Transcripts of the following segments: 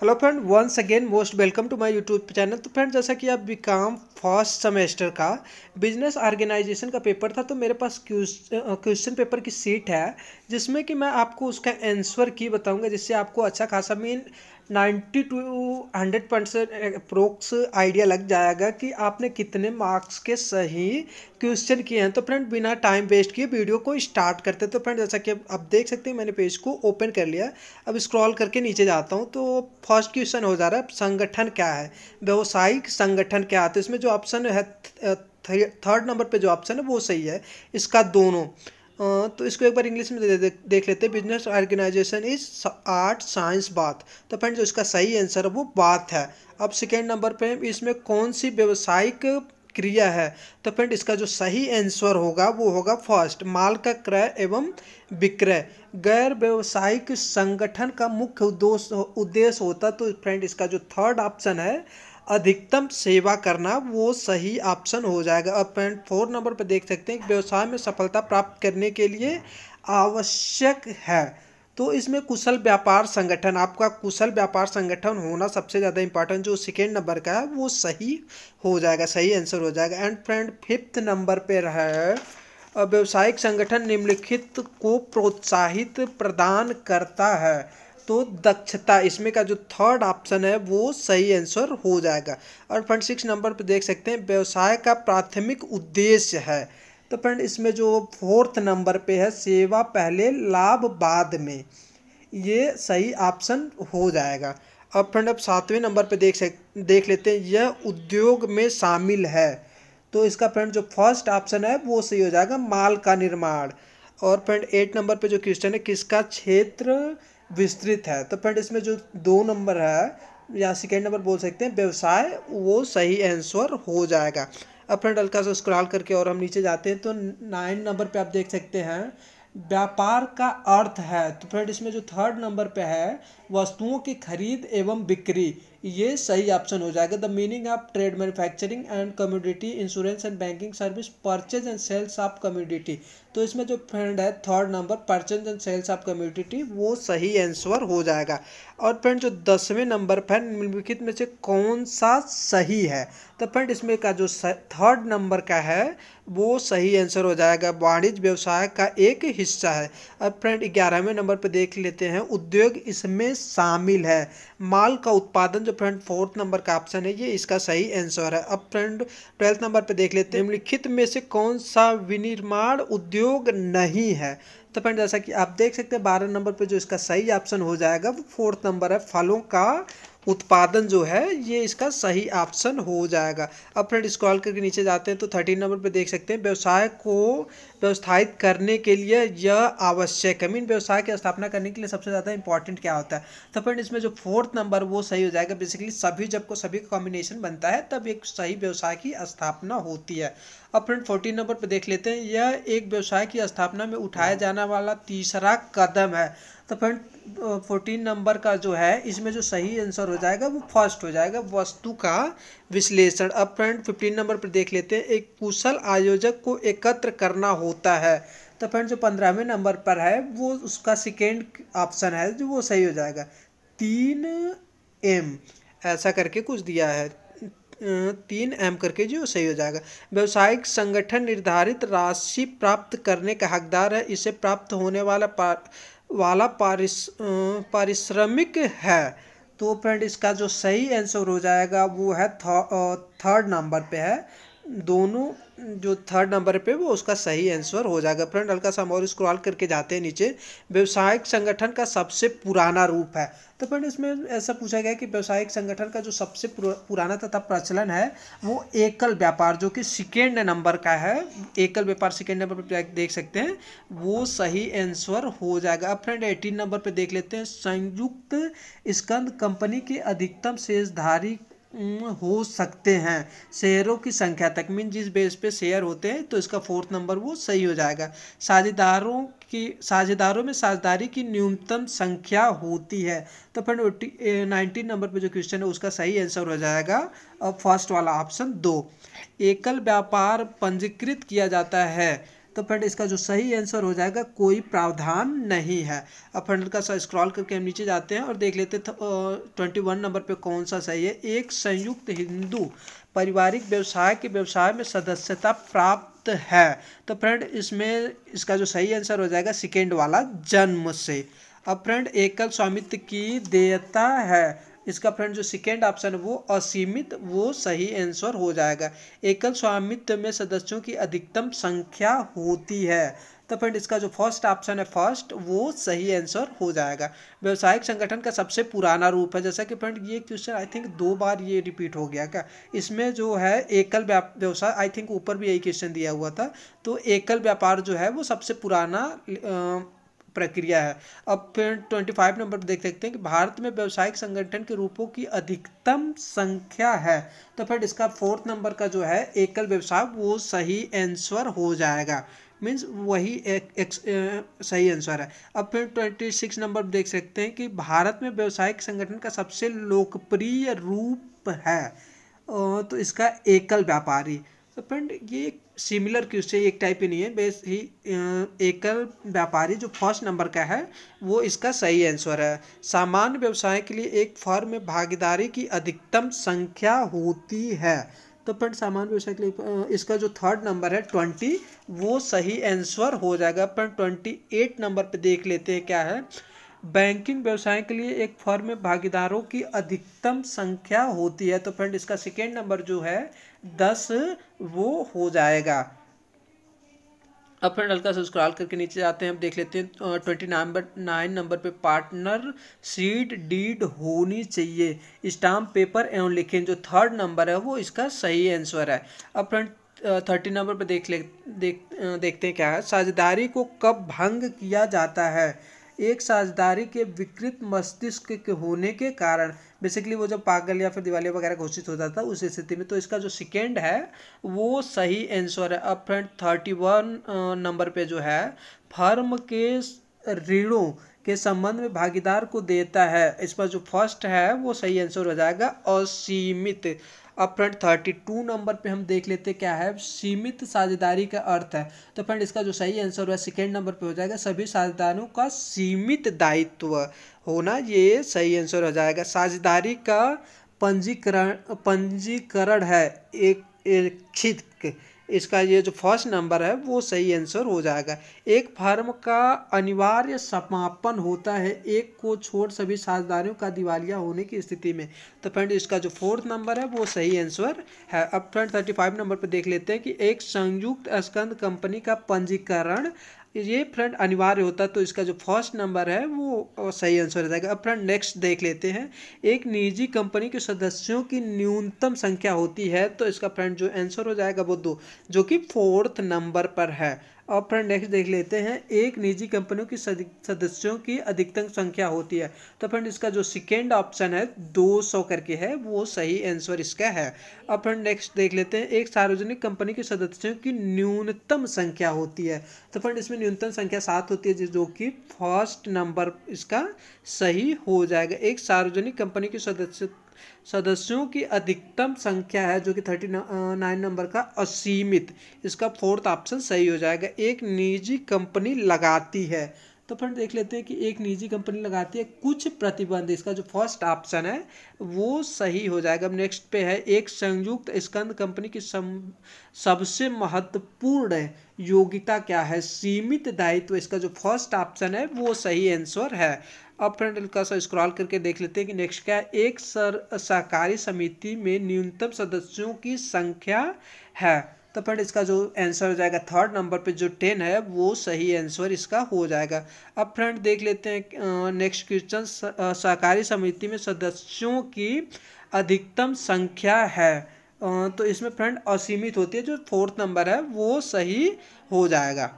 Hello friend once again most welcome to my YouTube channel तो friend जैसा कि आप बीकाम फर्स्ट सेमेस्टर का बिजनेस ऑर्गेनाइजेशन का पेपर था तो मेरे पास क्वेश्चन पेपर की सीट है जिसमें कि मैं आपको उसका आंसर की बताऊंगा जिससे आपको अच्छा खासा mean ninety to hundred percent approx idea लग जाएगा कि आपने कितने मार्क्स के सही क्वेश्चन किए हैं तो फ्रेंड बिना टाइम वेस्ट किए वीडियो को स्टार्ट करते हैं तो फ्रेंड जैसा कि आप देख सकते हैं मैंने पेज को ओपन कर लिया अब स्क्रॉल करके नीचे जाता हूँ तो फर्स्ट क्वेश्चन हो जा रहा है संगठन क्या है व्यवसायिक संगठन क्या है तो इसमें जो ऑप्शन है थर्ड नंबर पर जो ऑप्शन है वो सही है इसका दोनों हाँ, तो इसको एक बार इंग्लिश में दे, दे, देख लेते हैं business organisation is art science बात तो फ्रेंड्स इसका सही आंसर है वो बात है अब सेकेंड नंबर पर इसमें कौन सी व्यवसायिक क्रिया है तो फ्रेंड इसका जो सही आंसर होगा वो होगा फर्स्ट माल का क्रय एवं विक्रय गैर व्यवसायिक संगठन का मुख्य उद्देश्य उद्देश्य होता तो फ्रेंड इसका जो थर्ड ऑप्शन है अधिकतम सेवा करना वो सही ऑप्शन हो जाएगा अब पॉइंट फोर नंबर पर देख सकते हैं व्यवसाय में सफलता प्राप्त करने के लिए आवश्यक है तो इसमें कुशल व्यापार संगठन आपका कुशल व्यापार संगठन होना सबसे ज़्यादा इंपॉर्टेंट जो सेकेंड नंबर का है वो सही हो जाएगा सही आंसर हो जाएगा एंड फ्रेंड फिफ्थ नंबर पर है व्यावसायिक संगठन निम्नलिखित को प्रोत्साहित प्रदान करता है दोस्तों दक्षता इसमें का जो थर्ड ऑप्शन है वो सही आंसर हो जाएगा और फ्रेंड सिक्स नंबर पर देख सकते हैं व्यवसाय का प्राथमिक उद्देश्य है तो फ्रेंड इसमें जो फोर्थ नंबर पे है सेवा पहले लाभ बाद में ये सही ऑप्शन हो जाएगा अब फ्रेंड अब सातवें नंबर पे देख सक देख लेते हैं यह उद्योग में शामिल है तो इसका फ्रेंड जो फर्स्ट ऑप्शन है वो सही हो जाएगा माल का निर्माण और फ्रेंड एट नंबर पे जो क्वेश्चन है किसका क्षेत्र विस्तृत है तो फ्रेंड इसमें जो दो नंबर है या सेकेंड नंबर बोल सकते हैं व्यवसाय वो सही आंसर हो जाएगा अब फ्रेंड हल्का सा स्क्रॉल करके और हम नीचे जाते हैं तो नाइन नंबर पे आप देख सकते हैं व्यापार का अर्थ है तो फ्रेंड इसमें जो थर्ड नंबर पे है वस्तुओं की खरीद एवं बिक्री ये सही ऑप्शन हो जाएगा the meaning of trade manufacturing and community insurance and banking service purchase and sales of community तो इसमें जो फ्रेंड है third number purchase and sales of community वो सही आंसर हो जाएगा और फ्रेंड जो दसवें नंबर फ्रेंड निम्नलिखित में से कौन सा सही है तो फ्रेंड इसमें का जो थर्ड नंबर का है वो सही आंसर हो जाएगा वाणिज्य व्यवसाय का एक हिस्सा है अब फ्रेंड ग्यारहवें नंबर पर देख लेते हैं उद्योग इसमें शामिल है माल का उत्पादन जो फ्रेंड फोर्थ नंबर का ऑप्शन है ये इसका सही आंसर है अब फ्रेंड ट्वेल्थ नंबर पर देख लेते हैं निम्नलिखित में से कौन सा विनिर्माण उद्योग नहीं है तो फ्रेंड जैसा कि आप देख सकते हैं बारह नंबर पे जो इसका सही ऑप्शन हो जाएगा वो फोर्थ नंबर है फलों का उत्पादन जो है ये इसका सही ऑप्शन हो जाएगा अब फ्रेंड स्क्रॉल करके नीचे जाते हैं तो थर्टीन नंबर पे देख सकते हैं व्यवसाय को व्यवस्थापित करने के लिए यह आवश्यक है मीन व्यवसाय की स्थापना करने के लिए सबसे ज़्यादा इंपॉर्टेंट क्या होता है तो फ्रेंड इसमें जो फोर्थ नंबर वो सही हो जाएगा बेसिकली सभी जब को सभी का कॉम्बिनेशन बनता है तब एक सही व्यवसाय की स्थापना होती है अब फ्रेंड फोर्टीन नंबर पर देख लेते हैं यह एक व्यवसाय की स्थापना में उठाया हाँ। जाना जाने वाला तीसरा कदम है तो फ्रेंड फोर्टीन नंबर का जो है इसमें जो सही आंसर हो जाएगा वो फर्स्ट हो जाएगा वस्तु का विश्लेषण अब फ्रेंड फिफ्टीन नंबर पर देख लेते हैं एक कुशल आयोजक को एकत्र करना होता है तो फ्रेंड जो पंद्रहवें नंबर पर है वो उसका सेकेंड ऑप्शन है जो वो सही हो जाएगा तीन एम ऐसा करके कुछ दिया है तीन एम करके जो सही हो जाएगा व्यावसायिक संगठन निर्धारित राशि प्राप्त करने का हकदार है इसे प्राप्त होने वाला पार, वाला पारिश्रमिक है तो फ्रेंड इसका जो सही आंसर हो जाएगा वो है थर्ड नंबर पे है दोनों जो थर्ड नंबर पे वो उसका सही आंसर हो जाएगा फ्रेंड हल्का सा हम और स्क्रॉल करके जाते हैं नीचे व्यवसायिक संगठन का सबसे पुराना रूप है तो फ्रेंड इसमें ऐसा पूछा गया कि व्यवसायिक संगठन का जो सबसे पुराना तथा प्रचलन है वो एकल व्यापार जो कि सेकेंड नंबर का है एकल व्यापार सेकेंड नंबर पर देख सकते हैं वो सही आंसर हो जाएगा अब फ्रेंड एटीन नंबर पर देख लेते हैं संयुक्त स्कंद कंपनी के अधिकतम शेषधारी हो सकते हैं शेयरों की संख्या तक मीन जिस बेस पे शेयर होते हैं तो इसका फोर्थ नंबर वो सही हो जाएगा साझेदारों की साझेदारों में साझेदारी की न्यूनतम संख्या होती है तो फिर नाइनटीन नंबर पे जो क्वेश्चन है उसका सही आंसर हो जाएगा अब फर्स्ट वाला ऑप्शन दो एकल व्यापार पंजीकृत किया जाता है तो फ्रेंड इसका जो सही आंसर हो जाएगा कोई प्रावधान नहीं है अब फ्रेंड का सा स्क्रॉल करके हम नीचे जाते हैं और देख लेते ट्वेंटी वन नंबर पे कौन सा सही है एक संयुक्त हिंदू पारिवारिक व्यवसाय के व्यवसाय में सदस्यता प्राप्त है तो फ्रेंड इसमें इसका जो सही आंसर हो जाएगा सेकेंड वाला जन्म से अब फ्रेंड एकल स्वामित्व की देयता है इसका फ्रेंड जो सेकेंड ऑप्शन है वो असीमित वो सही आंसर हो जाएगा एकल स्वामित्व में सदस्यों की अधिकतम संख्या होती है तो फ्रेंड इसका जो फर्स्ट ऑप्शन है फर्स्ट वो सही आंसर हो जाएगा व्यवसायिक संगठन का सबसे पुराना रूप है जैसा कि फ्रेंड ये क्वेश्चन आई थिंक दो बार ये रिपीट हो गया क्या इसमें जो है एकल व्यवसाय आई थिंक ऊपर भी यही क्वेश्चन दिया हुआ था तो एकल व्यापार जो है वो सबसे पुराना आ, प्रक्रिया है अब फिर ट्वेंटी फाइव नंबर पर देख सकते हैं कि भारत में व्यावसायिक संगठन के रूपों की अधिकतम संख्या है तो फिर इसका फोर्थ नंबर का जो है एकल व्यवसाय वो सही आंसर हो जाएगा मीन्स वही एक, एक, एक, सही आंसर है अब फिर ट्वेंटी सिक्स नंबर देख सकते हैं कि भारत में व्यावसायिक संगठन का सबसे लोकप्रिय रूप है तो इसका एकल व्यापारी तो फ्रेंड ये एक सिमिलर क्वेश्चन एक टाइप ही नहीं है बेस ही एकल व्यापारी जो फर्स्ट नंबर का है वो इसका सही आंसर है सामान्य व्यवसाय के लिए एक फर्म में भागीदारी की अधिकतम संख्या होती है तो फ्रेंड सामान्य व्यवसाय के लिए इसका जो थर्ड नंबर है ट्वेंटी वो सही आंसर हो जाएगा फ्रेंड ट्वेंटी एट नंबर पर देख लेते हैं क्या है बैंकिंग व्यवसाय के लिए एक फर्म में भागीदारों की अधिकतम संख्या होती है तो फ्रेंड इसका सेकेंड नंबर जो है दस वो हो जाएगा अब फ्रेंड हल्का सा स्क्रॉल करके नीचे जाते हैं अब देख लेते हैं ट्वेंटी नंबर नाइन नंबर पे पार्टनर सीट डीड होनी चाहिए स्टाम्प पेपर एवं लिखें जो थर्ड नंबर है वो इसका सही आंसर है अब फ्रेंड थर्टी नंबर पे देख ले देख देखते हैं क्या है साझेदारी को कब भंग किया जाता है एक साझेदारी के विकृत मस्तिष्क के होने के कारण बेसिकली वो जब पागल या फिर दिवाली वगैरह घोषित हो जाता है उस स्थिति में तो इसका जो सेकेंड है वो सही आंसर है अब फ्रेंड थर्टी वन नंबर पे जो है फर्म के ऋणों के संबंध में भागीदार को देता है इस पर जो फर्स्ट है वो सही आंसर हो जाएगा असीमित अब फ्रेंड थर्टी टू नंबर पे हम देख लेते क्या है सीमित साझेदारी का अर्थ है तो फ्रेंड इसका जो सही आंसर है सेकेंड नंबर पे हो जाएगा सभी साझेदारों का सीमित दायित्व होना ये सही आंसर हो जाएगा साझेदारी का पंजीकरण पंजीकरण है एक, एक इसका ये जो फर्स्ट नंबर है वो सही आंसर हो जाएगा एक फर्म का अनिवार्य समापन होता है एक को छोड़ सभी साझेदारियों का दिवालिया होने की स्थिति में तो फ्रेंड इसका जो फोर्थ नंबर है वो सही आंसर है अब फ्रेंड थर्टी फाइव नंबर पर देख लेते हैं कि एक संयुक्त स्कंद कंपनी का पंजीकरण ये फ्रेंड अनिवार्य होता तो इसका जो फर्स्ट नंबर है वो सही आंसर हो जाएगा अब फ्रेंड नेक्स्ट देख लेते हैं एक निजी कंपनी के सदस्यों की न्यूनतम संख्या होती है तो इसका फ्रेंड जो आंसर हो जाएगा वो दो जो कि फोर्थ नंबर पर है और फ्रेंड नेक्स्ट देख लेते हैं एक निजी कंपनियों की सदस्यों की अधिकतम संख्या होती है तो फ्रेंड इसका जो सेकेंड ऑप्शन है 200 करके है वो सही आंसर इसका है अब फ्रेंड नेक्स्ट देख लेते हैं एक सार्वजनिक कंपनी के सदस्यों की न्यूनतम संख्या होती है तो फ्रेंड इसमें न्यूनतम संख्या सात होती है जो कि फर्स्ट नंबर इसका सही हो जाएगा एक सार्वजनिक कंपनी के सदस्य सदस्यों की अधिकतम संख्या है जो कि थर्टी नाइन नंबर का असीमित इसका फोर्थ ऑप्शन सही हो जाएगा एक निजी कंपनी लगाती है तो फिर देख लेते हैं कि एक निजी कंपनी लगाती है कुछ प्रतिबंध इसका जो फर्स्ट ऑप्शन है वो सही हो जाएगा अब नेक्स्ट पे है एक संयुक्त स्कंद कंपनी की सम, सबसे महत्वपूर्ण योग्यता क्या है सीमित दायित्व इसका जो फर्स्ट ऑप्शन है वो सही आंसर है अब फ्रेंड हल्का सा स्क्रॉल करके देख लेते हैं कि नेक्स्ट क्या है एक सर सहकारी समिति में न्यूनतम सदस्यों की संख्या है तो फ्रेंड इसका जो आंसर हो जाएगा थर्ड नंबर पे जो टेन है वो सही आंसर इसका हो जाएगा अब फ्रेंड देख लेते हैं नेक्स्ट क्वेश्चन सहकारी समिति में सदस्यों की अधिकतम संख्या है तो इसमें फ्रेंड असीमित होती है जो फोर्थ नंबर है वो सही हो जाएगा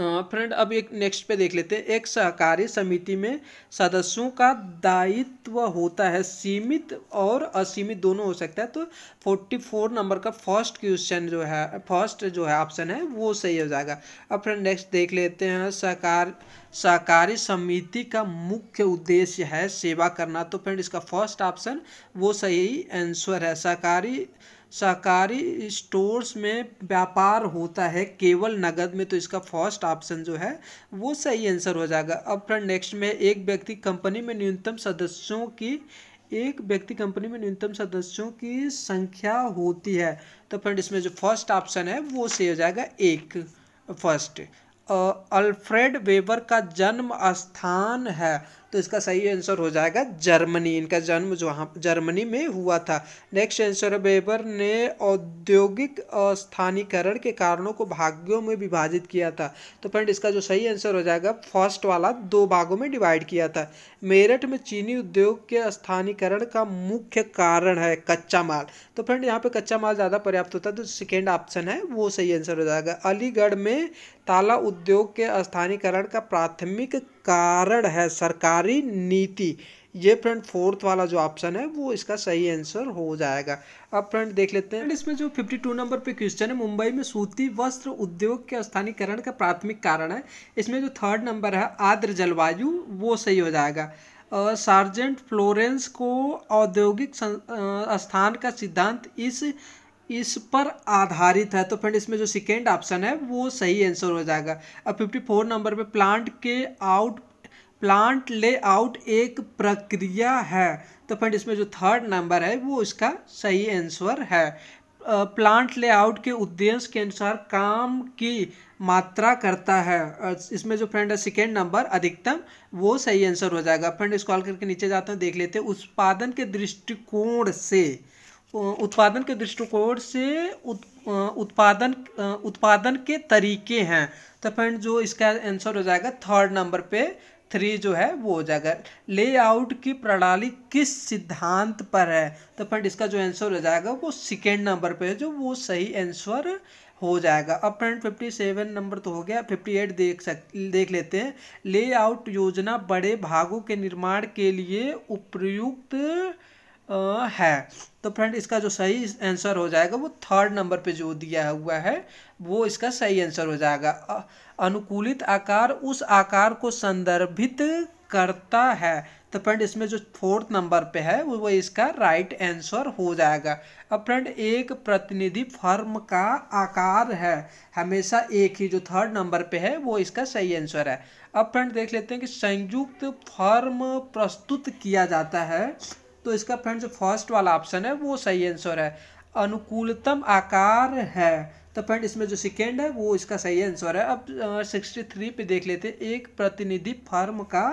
फ्रेंड अब एक नेक्स्ट पे देख लेते हैं एक सहकारी समिति में सदस्यों का दायित्व होता है सीमित और असीमित दोनों हो सकता है तो फोर्टी फोर नंबर का फर्स्ट क्वेश्चन जो है फर्स्ट जो है ऑप्शन है वो सही हो जाएगा अब फ्रेंड नेक्स्ट देख लेते हैं सहकार सहकारी समिति का मुख्य उद्देश्य है सेवा करना तो फ्रेंड इसका फर्स्ट ऑप्शन वो सही आंसर है सहकारी सहकारी स्टोर्स में व्यापार होता है केवल नगद में तो इसका फर्स्ट ऑप्शन जो है वो सही आंसर हो जाएगा अब फ्रेंड नेक्स्ट में एक व्यक्ति कंपनी में न्यूनतम सदस्यों की एक व्यक्ति कंपनी में न्यूनतम सदस्यों की संख्या होती है तो फ्रेंड इसमें जो फर्स्ट ऑप्शन है वो सही हो जाएगा एक फर्स्ट अल्फ्रेड वेबर का जन्म स्थान है तो इसका सही आंसर हो जाएगा जर्मनी इनका जन्म जहाँ जर्मनी में हुआ था नेक्स्ट आंसर वेबर ने औद्योगिक स्थानीकरण के कारणों को भागों में विभाजित किया था तो फ्रेंड इसका जो सही आंसर हो जाएगा फर्स्ट वाला दो भागों में डिवाइड किया था मेरठ में चीनी उद्योग के स्थानीकरण का मुख्य कारण है कच्चा माल तो फ्रेंड यहाँ पर कच्चा माल ज़्यादा पर्याप्त होता है तो सेकेंड ऑप्शन है वो सही आंसर हो जाएगा अलीगढ़ में ताला उद्योग के स्थानीकरण का प्राथमिक कारण है सरकारी नीति ये फ्रेंड फोर्थ वाला जो ऑप्शन है वो इसका सही आंसर हो जाएगा अब फ्रेंड देख लेते हैं इसमें जो 52 नंबर पे क्वेश्चन है मुंबई में सूती वस्त्र उद्योग के स्थानीयकरण का प्राथमिक कारण है इसमें जो थर्ड नंबर है आर्द्र जलवायु वो सही हो जाएगा सार्जेंट फ्लोरेंस को औद्योगिक स्थान का सिद्धांत इस इस पर आधारित है तो फ्रेंड इसमें जो सेकेंड ऑप्शन है वो सही आंसर हो जाएगा अब फिफ्टी फोर नंबर पे प्लांट के आउट प्लांट लेआउट एक प्रक्रिया है तो फ्रेंड इसमें जो थर्ड नंबर है वो इसका सही आंसर है प्लांट लेआउट के उद्देश्य के अनुसार काम की मात्रा करता है इसमें जो फ्रेंड है सेकेंड नंबर अधिकतम वो सही आंसर हो जाएगा फ्रेंड कॉल करके नीचे जाते हैं देख लेते हैं उत्पादन के दृष्टिकोण से उत्पादन के दृष्टिकोण से उत्पादन उत्पादन के तरीके हैं तो फ्रेंड जो इसका आंसर हो जाएगा थर्ड नंबर पे थ्री जो है वो हो जाएगा लेआउट की प्रणाली किस सिद्धांत पर है तो फ्रेंड इसका जो आंसर हो जाएगा वो सेकेंड नंबर पे है जो वो सही आंसर हो जाएगा अब फ्रेंड फिफ्टी सेवन नंबर तो हो गया फिफ्टी एट देख सक देख लेते हैं लेआउट योजना बड़े भागों के निर्माण के लिए उपयुक्त है तो फ्रेंड इसका जो सही आंसर हो जाएगा वो थर्ड नंबर पे जो दिया हुआ है वो इसका सही आंसर हो जाएगा अनुकूलित आकार उस आकार को संदर्भित करता है तो फ्रेंड इसमें जो फोर्थ नंबर पे है वो, वो इसका राइट आंसर हो जाएगा अब फ्रेंड एक प्रतिनिधि फर्म का आकार है हमेशा एक ही जो थर्ड नंबर पे है वो इसका सही आंसर है अब फ्रेंड देख लेते हैं कि संयुक्त फर्म प्रस्तुत किया जाता है तो इसका फ्रेंड जो फर्स्ट वाला ऑप्शन है वो सही आंसर है अनुकूलतम आकार है तो फ्रेंड इसमें जो सेकेंड है वो इसका सही आंसर है अब सिक्सटी थ्री पे देख लेते एक प्रतिनिधि फर्म का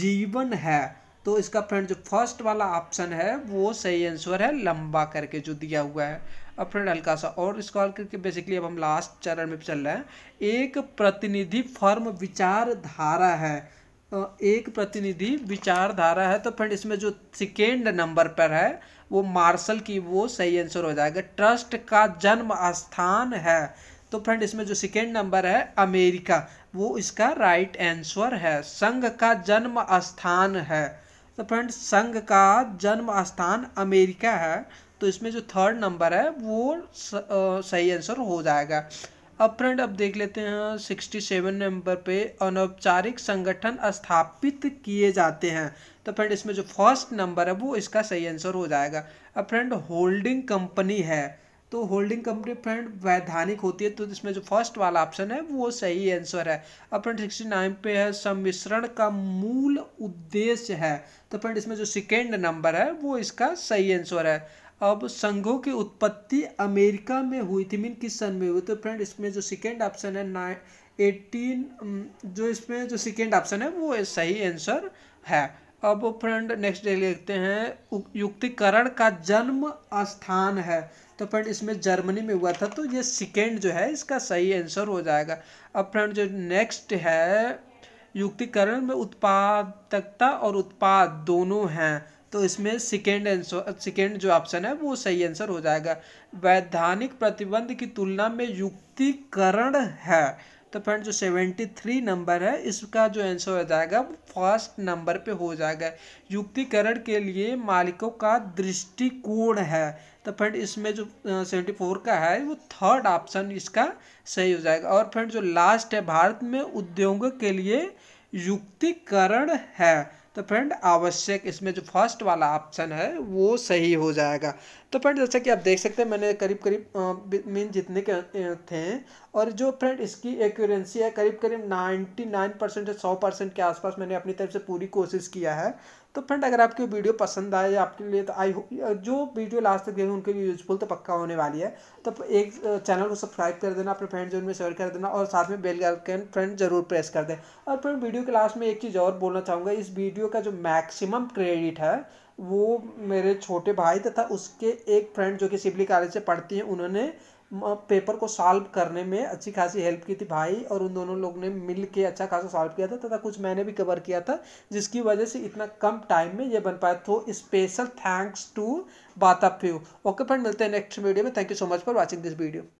जीवन है तो इसका फ्रेंड जो फर्स्ट वाला ऑप्शन है वो सही आंसर है लंबा करके जो दिया हुआ है अब फ्रेंड हल्का सा और स्कॉल करके बेसिकली अब हम लास्ट चरण में चल रहे हैं एक प्रतिनिधि फर्म विचारधारा है एक प्रतिनिधि विचारधारा है तो फ्रेंड इसमें जो सेकेंड नंबर पर है वो मार्शल की वो सही आंसर हो जाएगा ट्रस्ट का जन्म स्थान है तो फ्रेंड इसमें जो सेकेंड नंबर है अमेरिका वो इसका राइट आंसर है संघ का जन्म स्थान है तो फ्रेंड संघ का जन्म स्थान अमेरिका है तो इसमें जो थर्ड नंबर है वो सही आंसर हो जाएगा अब फ्रेंड अब देख लेते हैं सिक्सटी सेवन नंबर पे अनौपचारिक संगठन स्थापित किए जाते हैं तो फ्रेंड इसमें जो फर्स्ट नंबर है वो इसका सही आंसर हो जाएगा अब फ्रेंड होल्डिंग कंपनी है तो होल्डिंग कंपनी फ्रेंड वैधानिक होती है तो इसमें जो फर्स्ट वाला ऑप्शन है वो सही आंसर है अब फ्रेंड सिक्सटी नाइन पे है सम्मिश्रण का मूल उद्देश्य है तो फ्रेंड इसमें जो सेकेंड नंबर है वो इसका सही आंसर है अब संघों की उत्पत्ति अमेरिका में हुई थी मीन किस सन में हुई तो फ्रेंड इसमें जो सेकेंड ऑप्शन है ना एटीन जो इसमें जो सेकेंड ऑप्शन है वो सही आंसर है अब फ्रेंड नेक्स्ट डे देखते हैं युक्तिकरण का जन्म स्थान है तो फ्रेंड इसमें जर्मनी में हुआ था तो ये सेकेंड जो है इसका सही आंसर हो जाएगा अब फ्रेंड जो नेक्स्ट है युक्तिकरण में उत्पादकता और उत्पाद दोनों हैं तो इसमें सेकेंड आंसर सेकेंड जो ऑप्शन है वो सही आंसर हो जाएगा वैधानिक प्रतिबंध की तुलना में युक्तिकरण है तो फ्रेंड जो सेवेंटी थ्री नंबर है इसका जो आंसर हो जाएगा वो फर्स्ट नंबर पे हो जाएगा युक्तिकरण के लिए मालिकों का दृष्टिकोण है तो फ्रेंड इसमें जो सेवेंटी फोर का है वो थर्ड ऑप्शन इसका सही हो जाएगा और फ्रेंड जो लास्ट है भारत में उद्योगों के लिए युक्तिकरण है तो फ्रेंड आवश्यक इसमें जो फर्स्ट वाला ऑप्शन है वो सही हो जाएगा तो फ्रेंड जैसा कि आप देख सकते हैं मैंने करीब करीब मीन जितने के थे और जो फ्रेंड इसकी एक्यूरेंसी है करीब करीब नाइन्टी नाइन परसेंट या सौ परसेंट के आसपास मैंने अपनी तरफ से पूरी कोशिश किया है तो फ्रेंड अगर आपकी वीडियो पसंद आए आपके लिए तो आई होप जो वीडियो लास्ट तक देखें उनके लिए यूजफुल तो पक्का होने वाली है तो एक चैनल को सब्सक्राइब कर देना अपने फ्रेंड जोन में शेयर कर देना और साथ में बेल आइकन फ्रेंड जरूर प्रेस कर दें और फ्रेंड वीडियो के लास्ट में एक चीज़ और बोलना चाहूँगा इस वीडियो का जो मैक्सिमम क्रेडिट है वो मेरे छोटे भाई तथा उसके एक फ्रेंड जो कि सिबली कॉलेज से पढ़ती हैं उन्होंने पेपर को सॉल्व करने में अच्छी खासी हेल्प की थी भाई और उन दोनों लोग ने मिल के अच्छा खासा सॉल्व किया था तथा कुछ मैंने भी कवर किया था जिसकी वजह से इतना कम टाइम में ये बन पाया तो स्पेशल थैंक्स टू बाता प्यू ओके फ्रेंड मिलते हैं नेक्स्ट वीडियो में thank you so much for watching this video